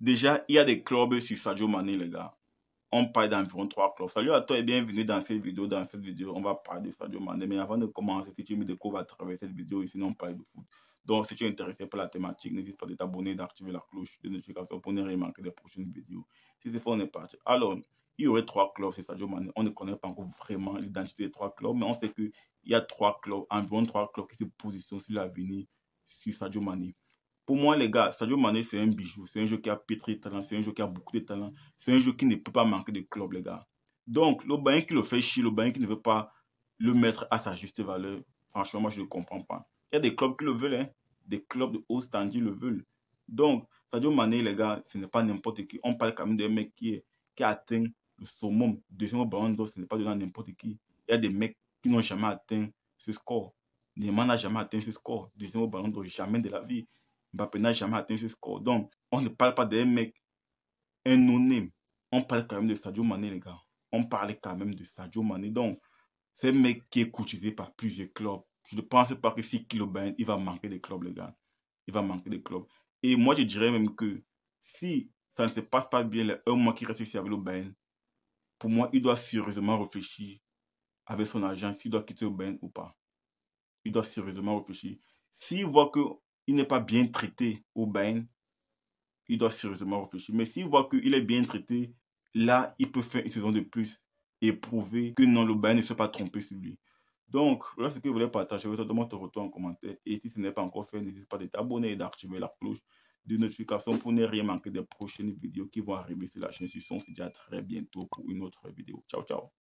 Déjà, il y a des clubs sur Sadio Mané, les gars. On parle d'environ trois clubs. Salut à toi et bienvenue dans cette vidéo. Dans cette vidéo, on va parler de Sadio Mané. Mais avant de commencer, si tu me découvres à travers cette vidéo, sinon on parle de foot. Donc, si tu es intéressé par la thématique, n'hésite pas à t'abonner, d'activer la cloche de notification pour ne rien manquer des prochaines vidéos. Si c'est fait, on est parti. Alors, il y aurait trois clubs, sur Sadio Mané. On ne connaît pas encore vraiment l'identité des trois clubs, mais on sait qu'il y a trois clubs, environ trois clubs qui se positionnent sur l'avenir sur Sadio Mané. Pour moi, les gars, Sadio Mané, c'est un bijou. C'est un jeu qui a pétri de talent. C'est un jeu qui a beaucoup de talent. C'est un jeu qui ne peut pas manquer de club, les gars. Donc, le bain qui le fait chier, le bain qui ne veut pas le mettre à sa juste valeur, franchement, moi, je ne comprends pas. Il y a des clubs qui le veulent, hein. des clubs de haut standing le veulent. Donc, Sadio Mané, les gars, ce n'est pas n'importe qui. On parle quand même d'un mec qui, est, qui atteint le summum. Deuxième ballon d'or, ce n'est pas de n'importe qui. Il y a des mecs qui n'ont jamais atteint ce score. Neymar n'a jamais atteint ce score. Deuxième ballon d'or, jamais de la vie. Mbappé n'a jamais atteint ce score. Donc, on ne parle pas d'un mec, un non On parle quand même de Sadio Mané, les gars. On parle quand même de Sadio Mané. Donc, c'est un mec qui est courtisé par plusieurs clubs. Je ne pense pas que si Kilo il va manquer des clubs, les gars. Il va manquer des clubs. Et moi, je dirais même que si ça ne se passe pas bien les un mois qui reste ici avec le pour moi, il doit sérieusement réfléchir avec son agent s'il doit quitter le ou pas. Il doit sérieusement réfléchir. S'il voit que il n'est pas bien traité au bain, il doit sérieusement réfléchir. Mais s'il voit qu'il est bien traité, là, il peut faire une saison de plus et prouver que non, le bain ne s'est pas trompé sur lui. Donc, voilà ce que je voulais partager. Je te demande ton retour en commentaire. Et si ce n'est pas encore fait, n'hésite pas à t'abonner et d'activer la cloche de notification pour ne rien manquer des prochaines vidéos qui vont arriver sur la chaîne. Si son, déjà très bientôt pour une autre vidéo. Ciao, ciao.